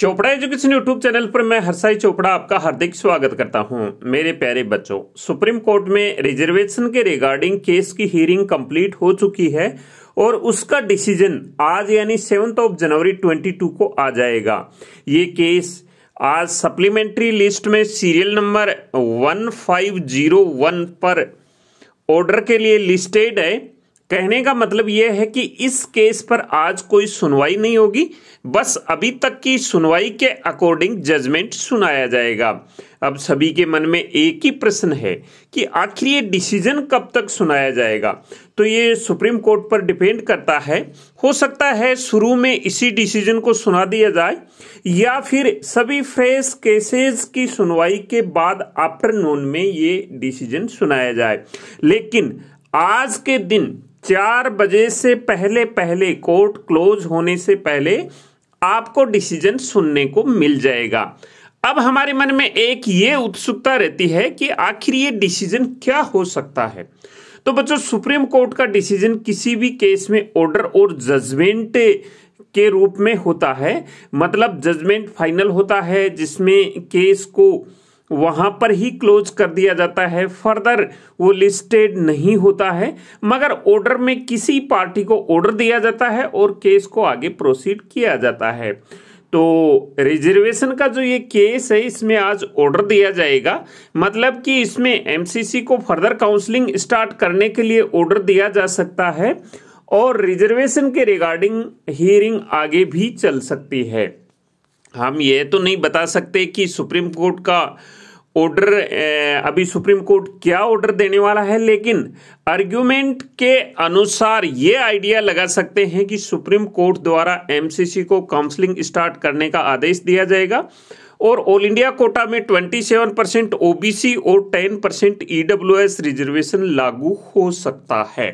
Chopra education YouTube channel पर मैं हरसाई चोपड़ा आपका हार्दिक स्वागत करता हूं मेरे प्यारे बच्चों सुप्रीम कोर्ट में रिजर्वेशन के रिगार्डिंग केस की हियरिंग कंप्लीट हो चुकी है और उसका डिसीजन आज यानी सेवन ऑफ जनवरी 22 को आ जाएगा ये केस आज सप्लीमेंट्री लिस्ट में सीरियल नंबर 1501 पर ऑर्डर के लिए लिस्टेड है कहने का मतलब यह है कि इस केस पर आज कोई सुनवाई नहीं होगी बस अभी तक की सुनवाई के अकॉर्डिंग जजमेंट सुनाया जाएगा अब सभी के मन में एक ही प्रश्न है कि आखिर ये डिसीजन कब तक सुनाया जाएगा तो ये सुप्रीम कोर्ट पर डिपेंड करता है हो सकता है शुरू में इसी डिसीजन को सुना दिया जाए या फिर सभी फ्रेश केसेस की सुनवाई के बाद आफ्टरनून में ये डिसीजन सुनाया जाए लेकिन आज के दिन चार बजे से पहले पहले कोर्ट क्लोज होने से पहले आपको डिसीजन सुनने को मिल जाएगा अब हमारे मन में एक ये उत्सुकता रहती है कि आखिर ये डिसीजन क्या हो सकता है तो बच्चों सुप्रीम कोर्ट का डिसीजन किसी भी केस में ऑर्डर और जजमेंट के रूप में होता है मतलब जजमेंट फाइनल होता है जिसमें केस को वहां पर ही क्लोज कर दिया जाता है फर्दर वो लिस्टेड नहीं होता है मगर ऑर्डर में किसी पार्टी को ऑर्डर दिया जाता है और केस को आगे प्रोसीड किया जाता है तो रिजर्वेशन का जो ये केस है इसमें आज ऑर्डर दिया जाएगा मतलब कि इसमें एमसीसी को फर्दर काउंसलिंग स्टार्ट करने के लिए ऑर्डर दिया जा सकता है और रिजर्वेशन के रिगार्डिंग हियरिंग आगे भी चल सकती है हम ये तो नहीं बता सकते कि सुप्रीम कोर्ट का ऑर्डर अभी सुप्रीम कोर्ट क्या ऑर्डर देने वाला है लेकिन आर्ग्यूमेंट के अनुसार ये आइडिया लगा सकते हैं कि सुप्रीम कोर्ट द्वारा एमसीसी को काउंसलिंग स्टार्ट करने का आदेश दिया जाएगा और ऑल इंडिया कोटा में 27 परसेंट ओ और 10 परसेंट ई रिजर्वेशन लागू हो सकता है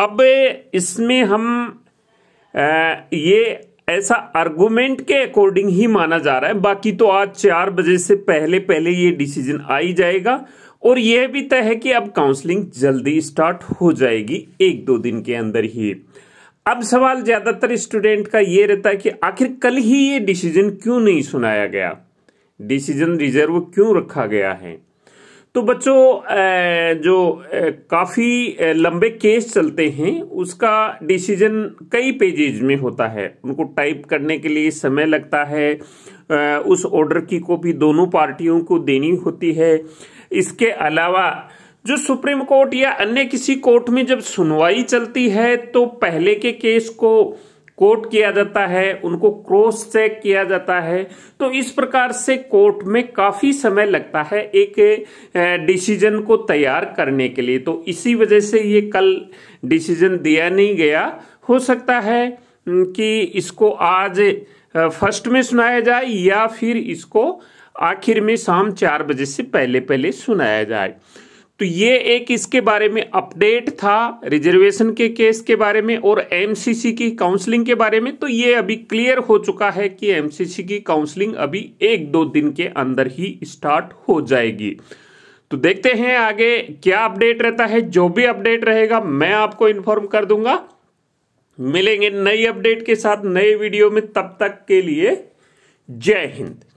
अब इसमें हम ये ऐसा आर्गूमेंट के अकॉर्डिंग ही माना जा रहा है बाकी तो आज चार बजे से पहले पहले ये डिसीजन आ ही जाएगा और यह भी तय है कि अब काउंसलिंग जल्दी स्टार्ट हो जाएगी एक दो दिन के अंदर ही अब सवाल ज्यादातर स्टूडेंट का ये रहता है कि आखिर कल ही ये डिसीजन क्यों नहीं सुनाया गया डिसीजन रिजर्व क्यों रखा गया है तो बच्चों जो काफ़ी लंबे केस चलते हैं उसका डिसीजन कई पेजेज में होता है उनको टाइप करने के लिए समय लगता है उस ऑर्डर की कॉपी दोनों पार्टियों को देनी होती है इसके अलावा जो सुप्रीम कोर्ट या अन्य किसी कोर्ट में जब सुनवाई चलती है तो पहले के केस को कोट किया जाता है उनको क्रॉस चेक किया जाता है तो इस प्रकार से कोर्ट में काफ़ी समय लगता है एक डिसीजन को तैयार करने के लिए तो इसी वजह से ये कल डिसीजन दिया नहीं गया हो सकता है कि इसको आज फर्स्ट में सुनाया जाए या फिर इसको आखिर में शाम चार बजे से पहले पहले सुनाया जाए तो ये एक इसके बारे में अपडेट था रिजर्वेशन के केस के बारे में और एमसीसी की काउंसलिंग के बारे में तो ये अभी क्लियर हो चुका है कि एमसीसी की काउंसलिंग अभी एक दो दिन के अंदर ही स्टार्ट हो जाएगी तो देखते हैं आगे क्या अपडेट रहता है जो भी अपडेट रहेगा मैं आपको इन्फॉर्म कर दूंगा मिलेंगे नई अपडेट के साथ नए वीडियो में तब तक के लिए जय हिंद